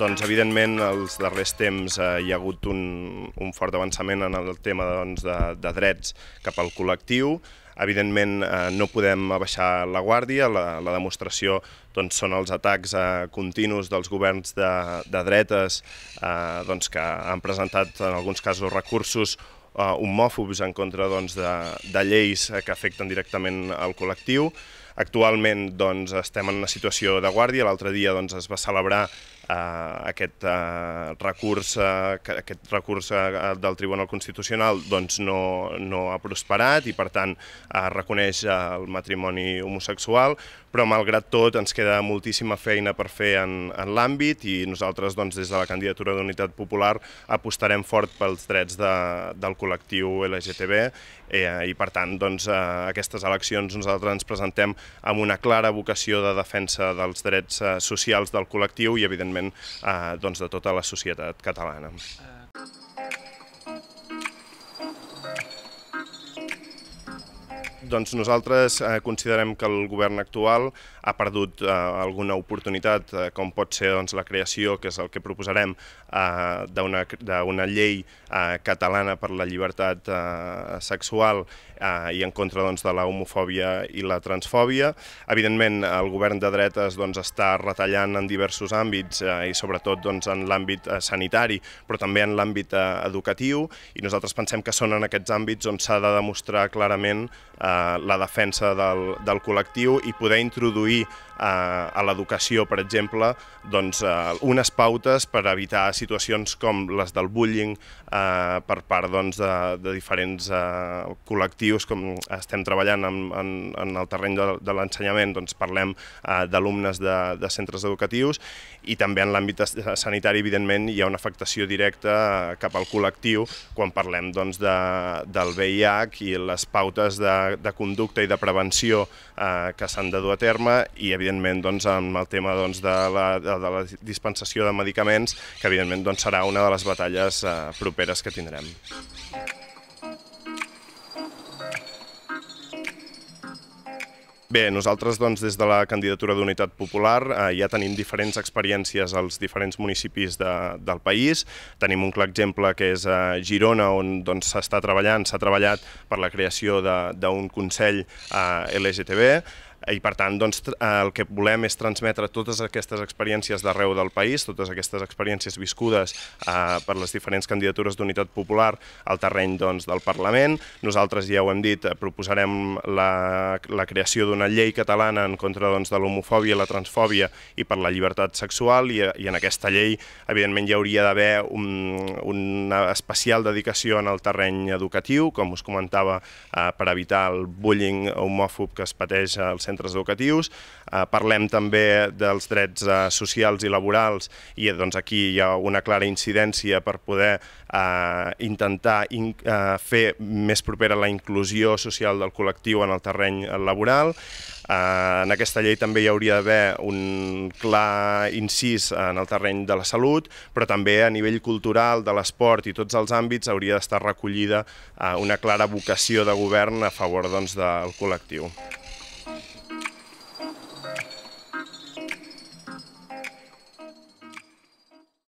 Doncs, evidentment, els darrers temps eh, hi ha hagut un, un fort avançament en el tema doncs, de, de drets cap al col·lectiu. Evidentment, eh, no podem abaixar la guàrdia, la, la demostració doncs, són els atacs eh, continus dels governs de, de dretes eh, doncs, que han presentat en alguns casos recursos eh, homòfobs en contra doncs, de, de lleis eh, que afecten directament al col·lectiu. Actualment doncs, estem en una situació de guàrdia, l'altre dia doncs, es va celebrar eh, aquest, eh, recurs, eh, aquest recurs eh, del Tribunal Constitucional doncs, no, no ha prosperat i per tant eh, reconeix eh, el matrimoni homosexual, però malgrat tot ens queda moltíssima feina per fer en, en l'àmbit i nosaltres doncs, des de la candidatura d'Unitat Popular apostarem fort pels drets de, del col·lectiu LGTB eh, i per tant doncs, eh, aquestes eleccions nosaltres ens presentem amb una clara vocació de defensa dels drets eh, socials del col·lectiu i evidentment eh, doncs, de tota la societat catalana. Eh, Doncs nosaltres eh, considerem que el govern actual ha perdut eh, alguna oportunitat, eh, com pot ser doncs, la creació, que és el que proposarem, eh, d'una llei eh, catalana per la llibertat eh, sexual eh, i en contra doncs, de la homofòbia i la transfòbia. Evidentment, el govern de dretes doncs, està retallant en diversos àmbits eh, i sobretot doncs, en l'àmbit eh, sanitari, però també en l'àmbit eh, educatiu i nosaltres pensem que són en aquests àmbits on s'ha de demostrar clarament eh, Eh, la defensa del, del col·lectiu i poder introduir eh, a l'educació, per exemple, doncs, eh, unes pautes per evitar situacions com les del bullying eh, per part doncs, de, de diferents eh, col·lectius, com estem treballant en, en, en el terreny de, de l'ensenyament, doncs, parlem eh, d'alumnes de, de centres educatius i també en l'àmbit sanitari, evidentment, hi ha una afectació directa eh, cap al col·lectiu quan parlem doncs, de, del VIH i les pautes de, de de conducta i de prevenció eh, que s'han de dur a terme i, evidentment, doncs, amb el tema doncs, de, la, de la dispensació de medicaments, que, evidentment, doncs, serà una de les batalles eh, properes que tindrem. Bé, nosaltres doncs, des de la candidatura d'Unitat Popular eh, ja tenim diferents experiències als diferents municipis de, del país. Tenim un clar exemple que és a eh, Girona, on doncs, s'està doncs, treballant, s'ha treballat per la creació d'un Consell eh, LGTB, i per tant doncs, el que volem és transmetre totes aquestes experiències d'arreu del país, totes aquestes experiències viscudes eh, per les diferents candidatures d'unitat popular al terreny doncs, del Parlament. Nosaltres ja ho hem dit, proposarem la, la creació d'una llei catalana en contra doncs, de l'homofòbia, la transfòbia i per la llibertat sexual i, i en aquesta llei evidentment hi hauria d'haver un, una especial dedicació en el terreny educatiu, com us comentava, eh, per evitar el bullying homòfob que es pateix al centre centres educatius. Eh, parlem també dels drets eh, socials i laborals i eh, doncs, aquí hi ha una clara incidència per poder intentar fer més propera la inclusió social del col·lectiu en el terreny laboral. en aquesta llei també hi hauria d'haver un clar incís en el terreny de la salut, però també a nivell cultural, de l'esport i tots els àmbits hauria d'estar recollida una clara vocació de govern a favor doncs, del col·lectiu.